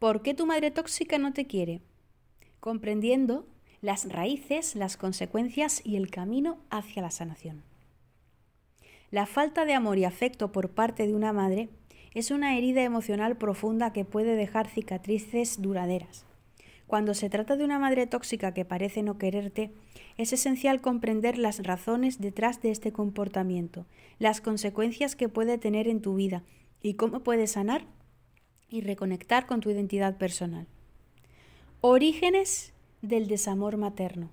¿Por qué tu madre tóxica no te quiere? Comprendiendo las raíces, las consecuencias y el camino hacia la sanación. La falta de amor y afecto por parte de una madre es una herida emocional profunda que puede dejar cicatrices duraderas. Cuando se trata de una madre tóxica que parece no quererte, es esencial comprender las razones detrás de este comportamiento, las consecuencias que puede tener en tu vida y cómo puede sanar y reconectar con tu identidad personal. Orígenes del desamor materno.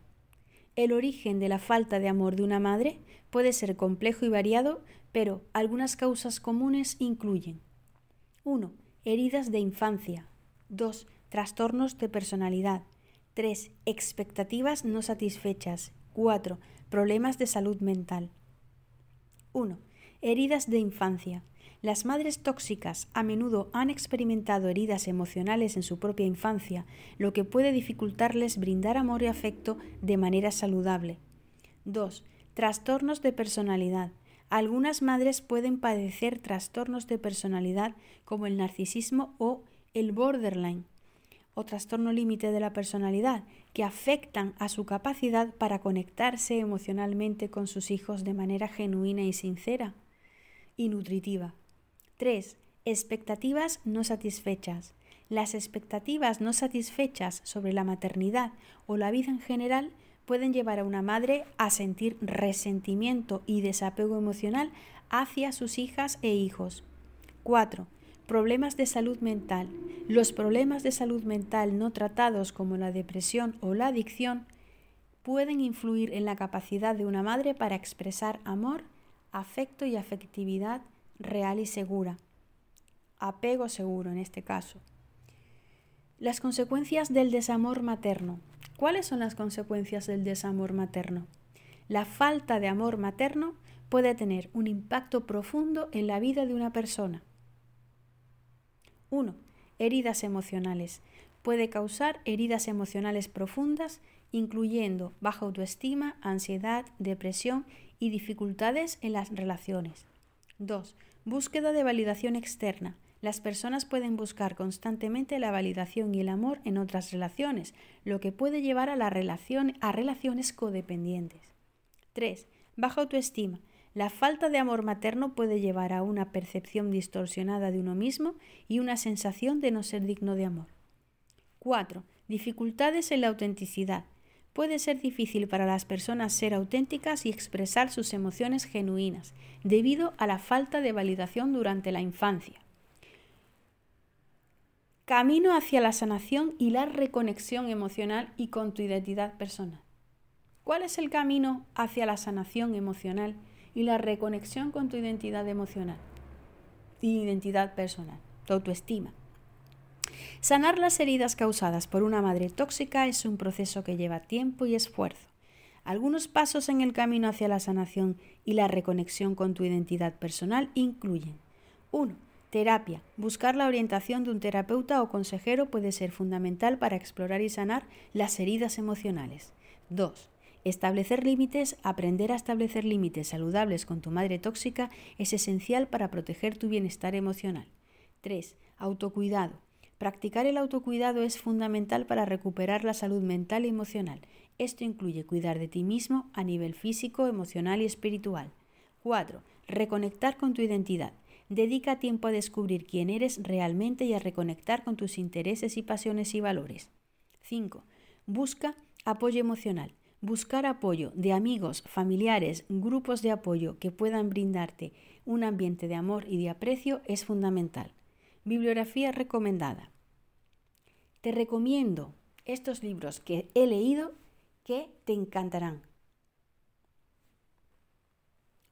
El origen de la falta de amor de una madre puede ser complejo y variado, pero algunas causas comunes incluyen 1. Heridas de infancia. 2. Trastornos de personalidad. 3. Expectativas no satisfechas. 4. Problemas de salud mental. 1. Heridas de infancia. Las madres tóxicas a menudo han experimentado heridas emocionales en su propia infancia, lo que puede dificultarles brindar amor y afecto de manera saludable. 2. Trastornos de personalidad. Algunas madres pueden padecer trastornos de personalidad como el narcisismo o el borderline o trastorno límite de la personalidad que afectan a su capacidad para conectarse emocionalmente con sus hijos de manera genuina y sincera y nutritiva. 3. Expectativas no satisfechas. Las expectativas no satisfechas sobre la maternidad o la vida en general pueden llevar a una madre a sentir resentimiento y desapego emocional hacia sus hijas e hijos. 4. Problemas de salud mental. Los problemas de salud mental no tratados como la depresión o la adicción pueden influir en la capacidad de una madre para expresar amor afecto y afectividad real y segura, apego seguro en este caso. Las consecuencias del desamor materno. ¿Cuáles son las consecuencias del desamor materno? La falta de amor materno puede tener un impacto profundo en la vida de una persona. 1. Heridas emocionales. Puede causar heridas emocionales profundas, incluyendo baja autoestima, ansiedad, depresión y dificultades en las relaciones. 2. Búsqueda de validación externa. Las personas pueden buscar constantemente la validación y el amor en otras relaciones, lo que puede llevar a, la relación, a relaciones codependientes. 3. Baja autoestima. La falta de amor materno puede llevar a una percepción distorsionada de uno mismo y una sensación de no ser digno de amor. 4. Dificultades en la autenticidad. Puede ser difícil para las personas ser auténticas y expresar sus emociones genuinas, debido a la falta de validación durante la infancia. Camino hacia la sanación y la reconexión emocional y con tu identidad personal. ¿Cuál es el camino hacia la sanación emocional y la reconexión con tu identidad emocional? Identidad personal, tu autoestima. Sanar las heridas causadas por una madre tóxica es un proceso que lleva tiempo y esfuerzo. Algunos pasos en el camino hacia la sanación y la reconexión con tu identidad personal incluyen 1. Terapia. Buscar la orientación de un terapeuta o consejero puede ser fundamental para explorar y sanar las heridas emocionales. 2. Establecer límites, aprender a establecer límites saludables con tu madre tóxica es esencial para proteger tu bienestar emocional. 3. Autocuidado. Practicar el autocuidado es fundamental para recuperar la salud mental y emocional. Esto incluye cuidar de ti mismo a nivel físico, emocional y espiritual. 4. Reconectar con tu identidad. Dedica tiempo a descubrir quién eres realmente y a reconectar con tus intereses y pasiones y valores. 5. Busca apoyo emocional. Buscar apoyo de amigos, familiares, grupos de apoyo que puedan brindarte un ambiente de amor y de aprecio es fundamental. Bibliografía recomendada. Te recomiendo estos libros que he leído que te encantarán.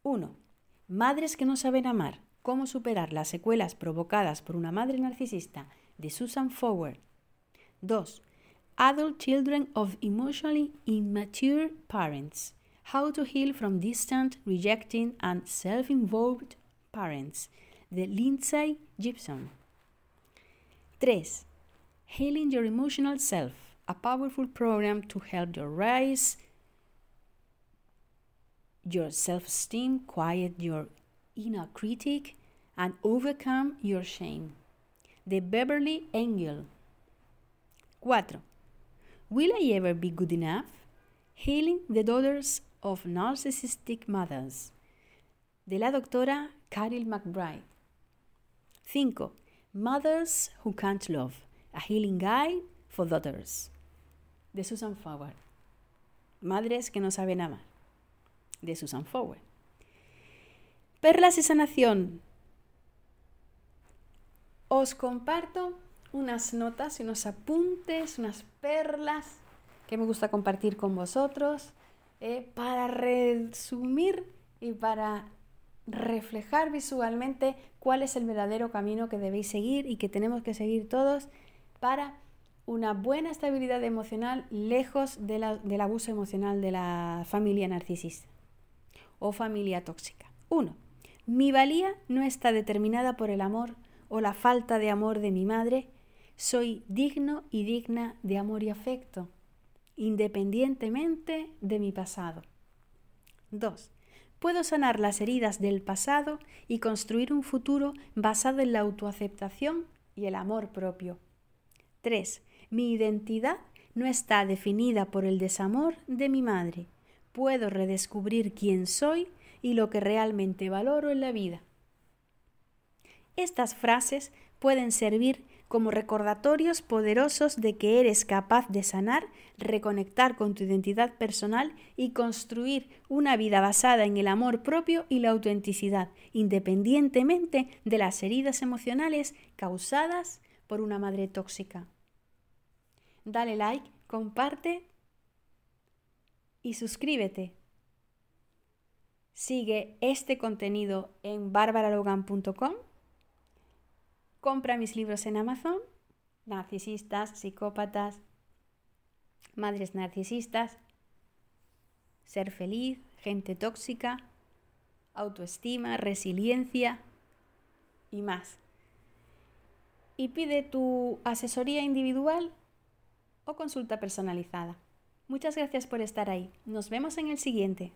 1. Madres que no saben amar. Cómo superar las secuelas provocadas por una madre narcisista de Susan Forward. 2. Adult Children of Emotionally Immature Parents. How to Heal from Distant, Rejecting and Self-Involved Parents de Lindsay Gibson. 3. Healing Your Emotional Self, a powerful program to help you raise your self esteem, quiet your inner critic, and overcome your shame. The Beverly Angel. 4. Will I ever be good enough? Healing the Daughters of Narcissistic Mothers. De la doctora Carol McBride. 5. Mothers who can't love. A Healing Guide for Daughters, de Susan Fowler. Madres que no saben amar, de Susan Fowler. Perlas y sanación. Os comparto unas notas y unos apuntes, unas perlas que me gusta compartir con vosotros eh, para resumir y para reflejar visualmente cuál es el verdadero camino que debéis seguir y que tenemos que seguir todos para una buena estabilidad emocional lejos del abuso emocional de la familia narcisista o familia tóxica. 1. Mi valía no está determinada por el amor o la falta de amor de mi madre. Soy digno y digna de amor y afecto, independientemente de mi pasado. 2. Puedo sanar las heridas del pasado y construir un futuro basado en la autoaceptación y el amor propio. 3. Mi identidad no está definida por el desamor de mi madre. Puedo redescubrir quién soy y lo que realmente valoro en la vida. Estas frases pueden servir como recordatorios poderosos de que eres capaz de sanar, reconectar con tu identidad personal y construir una vida basada en el amor propio y la autenticidad, independientemente de las heridas emocionales causadas por una madre tóxica dale like, comparte y suscríbete. Sigue este contenido en barbaralogan.com. Compra mis libros en Amazon, Narcisistas, Psicópatas, Madres Narcisistas, Ser Feliz, Gente Tóxica, Autoestima, Resiliencia y más. Y pide tu asesoría individual o consulta personalizada. Muchas gracias por estar ahí. Nos vemos en el siguiente.